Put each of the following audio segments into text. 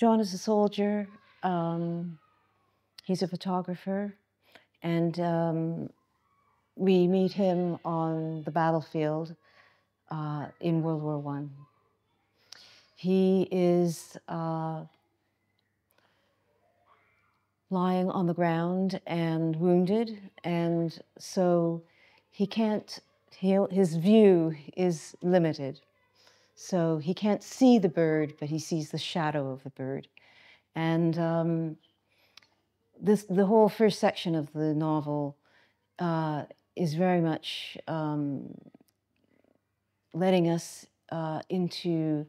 John is a soldier. Um, he's a photographer, and um, we meet him on the battlefield uh, in World War One. He is uh, lying on the ground and wounded, and so he can't. He, his view is limited. So he can't see the bird, but he sees the shadow of the bird. And um, this, the whole first section of the novel uh, is very much um, letting us uh, into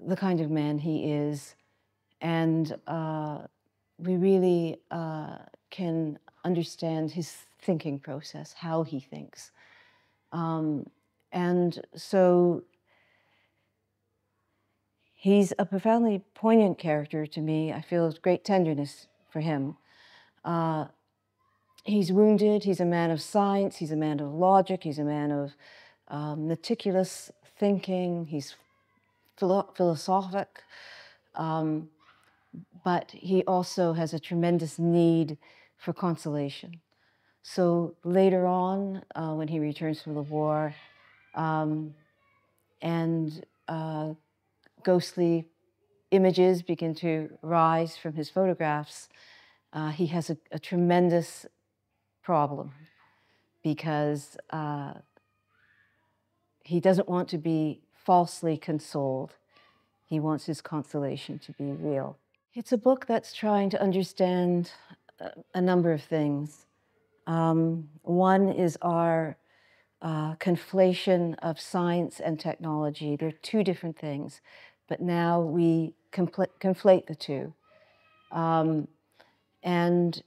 the kind of man he is. And uh, we really uh, can understand his thinking process, how he thinks. Um, and so He's a profoundly poignant character to me. I feel great tenderness for him. Uh, he's wounded. He's a man of science. He's a man of logic. He's a man of um, meticulous thinking. He's philo philosophic. Um, but he also has a tremendous need for consolation. So later on, uh, when he returns from the war, um, and uh, ghostly images begin to rise from his photographs, uh, he has a, a, tremendous problem because uh, he doesn't want to be falsely consoled. He wants his consolation to be real. It's a book that's trying to understand a, uh, a number of things. Um, one is our uh, conflation of science and technology. They're two different things but now we conflate the two. Um, and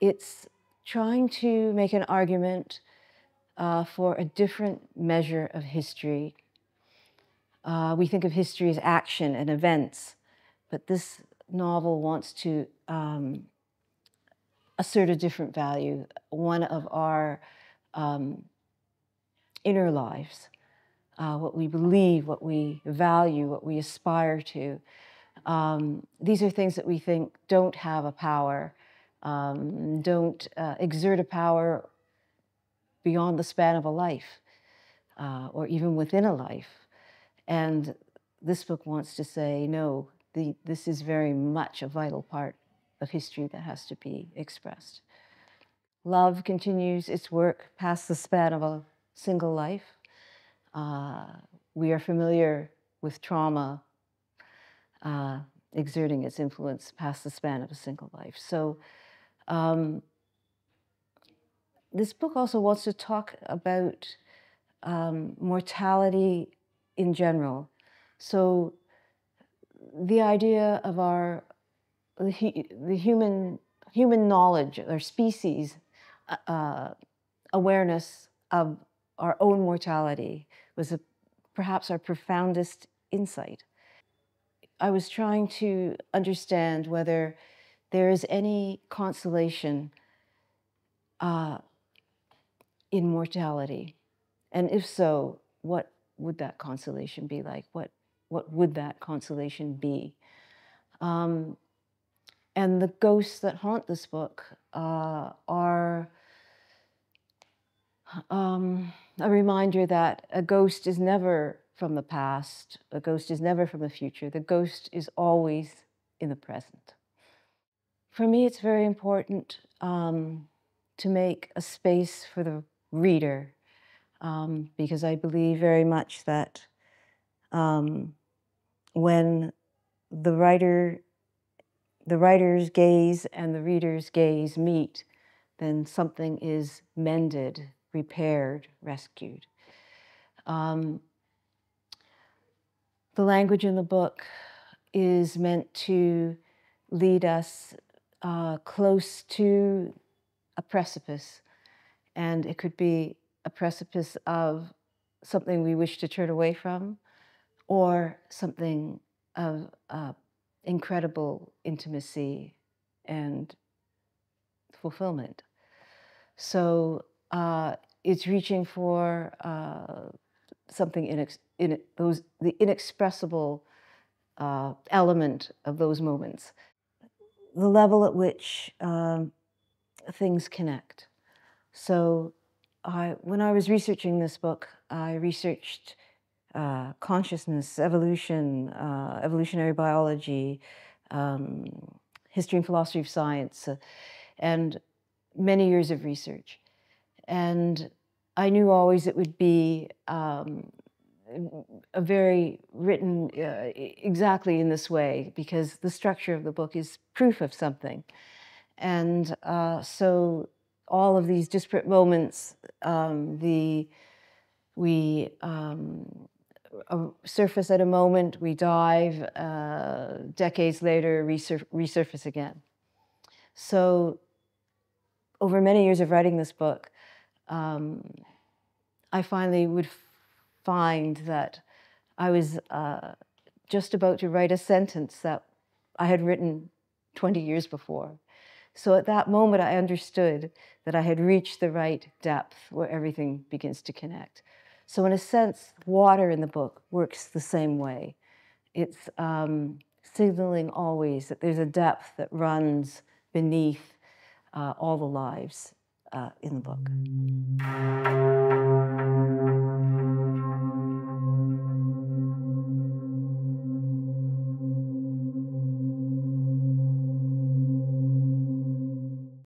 it's trying to make an argument uh, for a different measure of history. Uh, we think of history as action and events, but this novel wants to um, assert a different value, one of our um, inner lives uh, what we believe, what we value, what we aspire to. Um, these are things that we think don't have a power, um, don't uh, exert a power beyond the span of a life uh, or even within a life. And this book wants to say no, the, this is very much a vital part of history that has to be expressed. Love continues its work past the span of a single life. Uh, we are familiar with trauma uh, exerting its influence past the span of a single life. So, um, this book also wants to talk about um, mortality in general. So, the idea of our the, the human human knowledge or species uh, uh, awareness of our own mortality was a, perhaps our profoundest insight. I was trying to understand whether there is any consolation uh, in mortality, and if so, what would that consolation be like? What what would that consolation be? Um, and the ghosts that haunt this book uh, are um, a reminder that a ghost is never from the past, a ghost is never from the future, the ghost is always in the present. For me, it's very important um, to make a space for the reader um, because I believe very much that um, when the writer the writer's gaze and the reader's gaze meet, then something is mended repaired, rescued. Um, the language in the book is meant to lead us uh, close to a precipice, and it could be a precipice of something we wish to turn away from or something of uh, incredible intimacy and fulfillment. So uh, it's reaching for uh, something in those the inexpressible uh, element of those moments, the level at which um, things connect. So, I, when I was researching this book, I researched uh, consciousness, evolution, uh, evolutionary biology, um, history and philosophy of science, uh, and many years of research. And I knew always it would be um, a very written uh, exactly in this way because the structure of the book is proof of something. And uh, so all of these disparate moments, um, the we um, uh, surface at a moment, we dive, uh, decades later, resur resurface again. So over many years of writing this book, um, I finally would find that I was uh, just about to write a sentence that I had written 20 years before. So at that moment, I understood that I had reached the right depth where everything begins to connect. So, in a sense, water in the book works the same way. It's um, signaling always that there's a depth that runs beneath uh, all the lives uh, in the book.